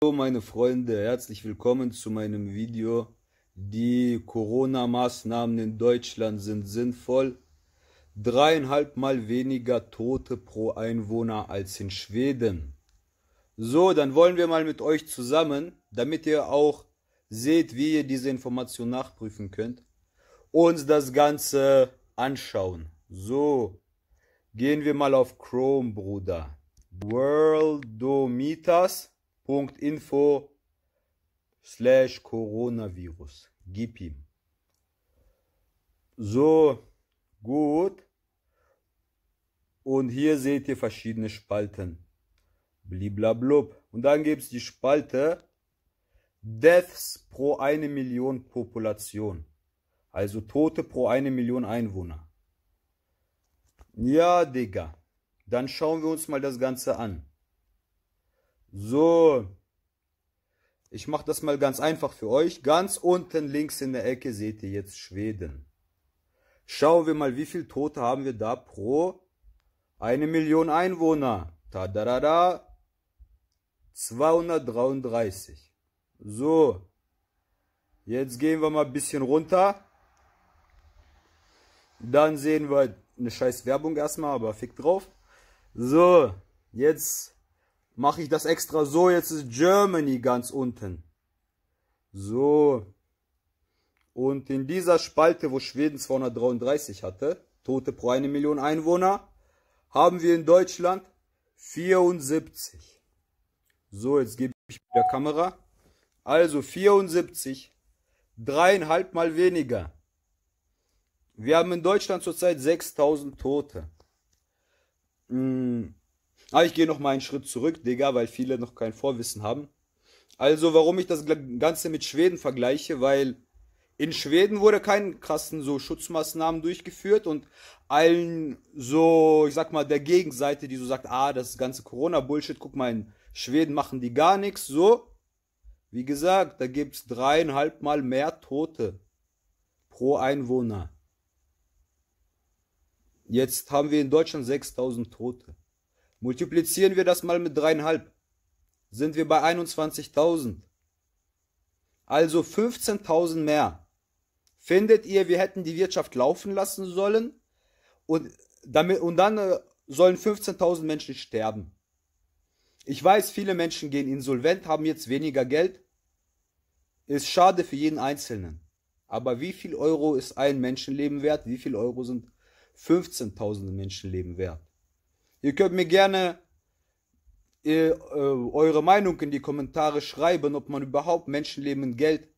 Hallo meine Freunde, herzlich willkommen zu meinem Video. Die Corona-Maßnahmen in Deutschland sind sinnvoll. Dreieinhalb Mal weniger Tote pro Einwohner als in Schweden. So, dann wollen wir mal mit euch zusammen, damit ihr auch seht, wie ihr diese Information nachprüfen könnt, uns das Ganze anschauen. So, gehen wir mal auf Chrome, Bruder. Worldometers info slash Coronavirus. Gib ihm. So, gut. Und hier seht ihr verschiedene Spalten. Bliblablub. Und dann gibt es die Spalte Deaths pro eine Million Population. Also Tote pro eine Million Einwohner. Ja, Digga. Dann schauen wir uns mal das Ganze an. So. Ich mache das mal ganz einfach für euch. Ganz unten links in der Ecke seht ihr jetzt Schweden. Schauen wir mal, wie viel Tote haben wir da pro eine Million Einwohner. Tadadada. 233. So. Jetzt gehen wir mal ein bisschen runter. Dann sehen wir eine scheiß Werbung erstmal, aber fick drauf. So. Jetzt mache ich das extra so. Jetzt ist Germany ganz unten. So. Und in dieser Spalte, wo Schweden 233 hatte, Tote pro eine Million Einwohner, haben wir in Deutschland 74. So, jetzt gebe ich wieder Kamera. Also 74, dreieinhalb mal weniger. Wir haben in Deutschland zurzeit 6000 Tote. Hm. Aber ah, ich gehe noch mal einen Schritt zurück, Digga, weil viele noch kein Vorwissen haben. Also, warum ich das Ganze mit Schweden vergleiche, weil in Schweden wurde kein krassen so Schutzmaßnahmen durchgeführt und allen so, ich sag mal, der Gegenseite, die so sagt, ah, das ganze Corona-Bullshit, guck mal, in Schweden machen die gar nichts, so. Wie gesagt, da gibt's dreieinhalb Mal mehr Tote pro Einwohner. Jetzt haben wir in Deutschland 6000 Tote. Multiplizieren wir das mal mit dreieinhalb. Sind wir bei 21.000. Also 15.000 mehr. Findet ihr, wir hätten die Wirtschaft laufen lassen sollen? Und, damit, und dann äh, sollen 15.000 Menschen sterben. Ich weiß, viele Menschen gehen insolvent, haben jetzt weniger Geld. Ist schade für jeden Einzelnen. Aber wie viel Euro ist ein Menschenleben wert? Wie viel Euro sind 15.000 Menschenleben wert? Ihr könnt mir gerne ihr, äh, äh, eure Meinung in die Kommentare schreiben, ob man überhaupt Menschenleben und Geld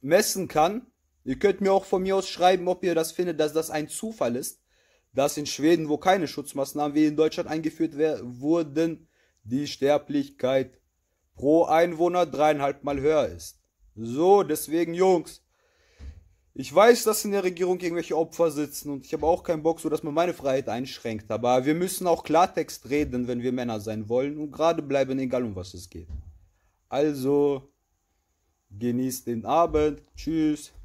messen kann. Ihr könnt mir auch von mir aus schreiben, ob ihr das findet, dass das ein Zufall ist, dass in Schweden, wo keine Schutzmaßnahmen wie in Deutschland eingeführt wurden, die Sterblichkeit pro Einwohner dreieinhalb Mal höher ist. So, deswegen Jungs, ich weiß, dass in der Regierung irgendwelche Opfer sitzen und ich habe auch keinen Bock, so dass man meine Freiheit einschränkt. Aber wir müssen auch Klartext reden, wenn wir Männer sein wollen und gerade bleiben, egal um was es geht. Also, genießt den Abend. Tschüss.